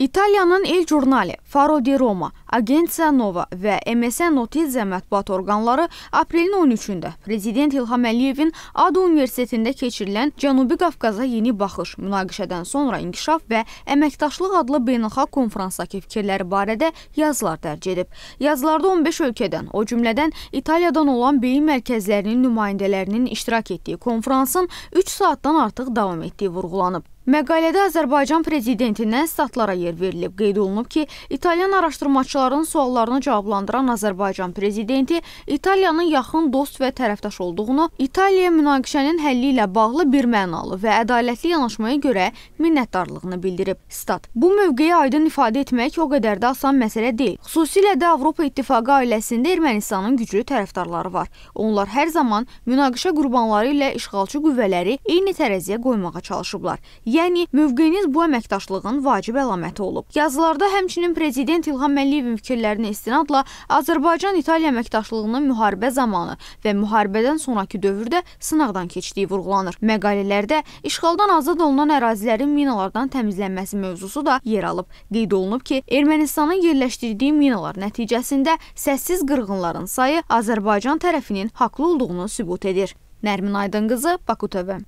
İtaliyanın il jurnalı Faro di Roma, Agenzia Nova və MSN Notizia mətbuat orqanları aprelin 13-də prezident İlham Əliyevin ADU Universitetində keçirilən Cənubi Qafqaza yeni baxış münaqişədən sonra inkişaf və əməkdaşlıq adlı beynəlxalq konfransdakı fikirləri barədə yazılar dərc edib. Yazılarda 15 ölkədən, o cümlədən İtaliyadan olan beyin mərkəzlərinin nümayəndələrinin iştirak etdiyi konfransın 3 saatdan artıq davam etdiyi vurğulanıb. Məqalədə Azərbaycan prezidentindən statlara yer verilib. Qeyd olunub ki, İtalyan araşdırmaçıların suallarını cavablandıran Azərbaycan prezidenti İtaliyanın yaxın dost və tərəfdaş olduğunu, İtaliya münaqişənin həlli ilə bağlı birmənalı və ədalətli yanaşmaya görə minnətdarlığını bildirib. Stat: Bu mövqeyi aydın ifadə etmək o qədər də asan məsələ deyil. Xüsusilə də Avropa İttifaqı ailəsində Ermənistanın güclü tərəfdarları var. Onlar hər zaman münaqişə qurbanları ilə işğalçı qüvvələri eyni tərəziyə qoymağa çalışıblar. Yəni yəni mövqeyiniz bu əməkdaşlığın vacib əlaməti olub. Yazılarda həmçinin prezident İlham Əliyevin fikirlərinə istinadla Azərbaycan-İtaliya əməkdaşlığının müharibə zamanı və müharibədən sonrakı dövrdə sınaqdan keçdiyi vurğulanır. Məqalələrdə işğaldan azad olunan ərazilərin minalardan təmizlənməsi mövzusu da yer alıb. Qeyd olunub ki, Ermənistanın yerləşdirdiyi minalar nəticəsində səssiz qırğınların sayı Azərbaycan tərəfinin haqlı olduğunu sübut edir. Nərmin Aydınqızı, Baku TV.